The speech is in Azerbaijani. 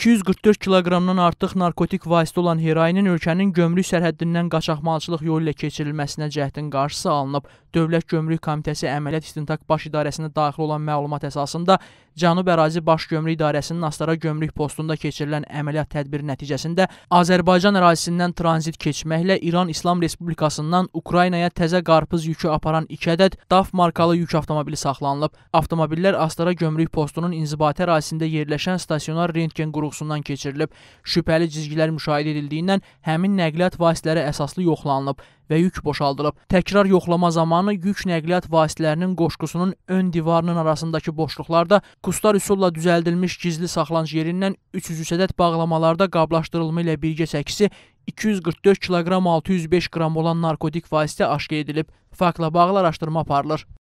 244 kiloqramdan artıq narkotik vasitə olan heroinin ölkənin gömrük sərhəddindən qaçaqmalçılıq yolu ilə keçirilməsinə cəhdin qarşısı alınıb. Dövlət Gömrük Komitəsi Əməliyyat İstintaq Baş İdarəsinə daxil olan məlumat əsasında Cənub Ərazi Baş Gömrük İdarəsinin Astara Gömrük postunda keçirilən əməliyyat tədbiri nəticəsində Azərbaycan ərazisindən tranzit keçməklə İran İslam Respublikasından Ukraynaya təzə qarpız yükü aparan 2 ədəd DAF markalı yük avtomobili saxlanılıb. Avtomobillər Astara Gömrük postunun inzibati ərazisində yerləşən stasionar rentgen qurğu yoxsundan keçirilib, şübhəli cizgilər müşahidə edildiyindən həmin nəqliyyat vasitələri əsaslı yoxlanılıb və yük boşaldılıb. Təkrar yoxlama zamanı yük nəqliyyat vasitələrinin qoşqusunun ön divarının arasındakı boşluqlarda kustar üsulla düzəldilmiş gizli saxlanc yerindən 300 ədəd bağlamalarda qablaşdırılma ilə birgə çəkisi 244 kiloqram 605 qram olan narkotik vasitə aşkar edilib. Faktla bağlı araşdırma aparılır.